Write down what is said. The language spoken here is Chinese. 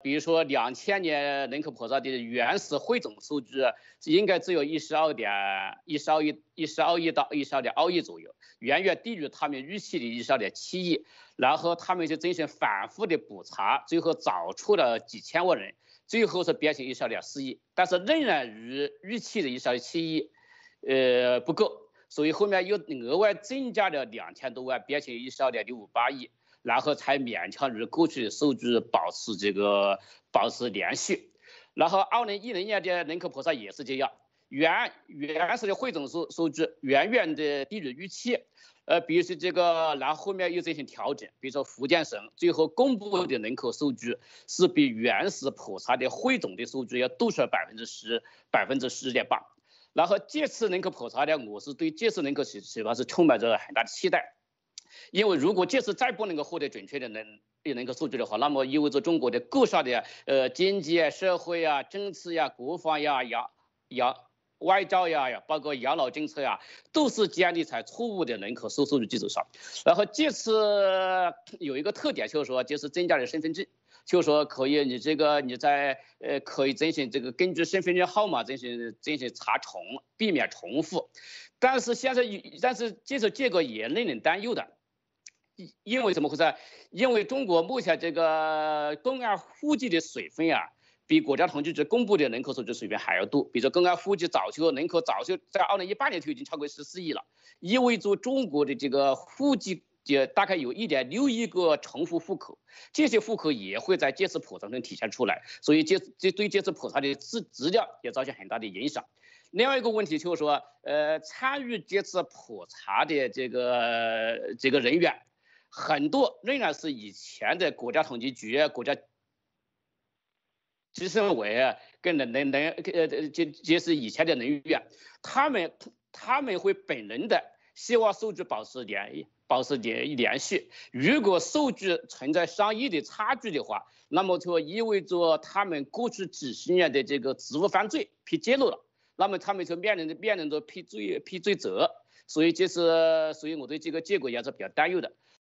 比如说，两千年人口普查的原始汇总数据应该只有一十二点一十二亿一十二亿到一十二点二亿左右，远远低于他们预期的一十二点七亿。然后他们就进行反复的普查，最后找出了几千万人，最后是变成一十二点四亿，但是仍然与预期的一十二点七亿呃不够，所以后面又额外增加了两千多万，变成一十二点六五八亿。然后才勉强与过去数据保持这个保持联系。然后二零一零年的人口普查也是这样，原原始的汇总数数据远远的低于预期，呃，比如说这个，然后后面又进行调整，比如说福建省最后公布的人口数据是比原始普查的汇总的数据要多出百分之十，百分之十点八，然后这次人口普查呢，我是对这次人口是希望是充满着很大的期待。因为如果这次再不能够获得准确的人能够数据的话，那么意味着中国的各啥的呃经济啊、社会啊、政策呀、国防呀、养养外交呀、包括养老政策呀，都是建立在错误的人口数数据基础上。然后这次有一个特点就是说，就是增加了身份证，就是说可以你这个你在呃可以进行这个根据身份证号码进行进行查重，避免重复。但是现在，但是这次结果也令人担忧的。因为怎么回事？因为中国目前这个公安户籍的水分啊，比国家统计局公布的人口数据水平还要多。比如说，公安户籍早就人口早就在二零一八年就已经超过十四亿了，意味着中国的这个户籍也大概有一点六亿个重复户口，这些户口也会在这次普查中体现出来，所以这这对这次普查的质质量也造成很大的影响。另外一个问题就是说，呃，参与这次普查的这个这个人员。很多仍然是以前的国家统计局、国家计生委跟人、人、人呃呃，就就是以前的人员，他们他们会本能的希望数据保持联保持联联系。如果数据存在商业的差距的话，那么就意味着他们过去几十年的这个职务犯罪被揭露了，那么他们就面临着面临着被追被追责。所以，这是所以我对这个结果也是比较担忧的。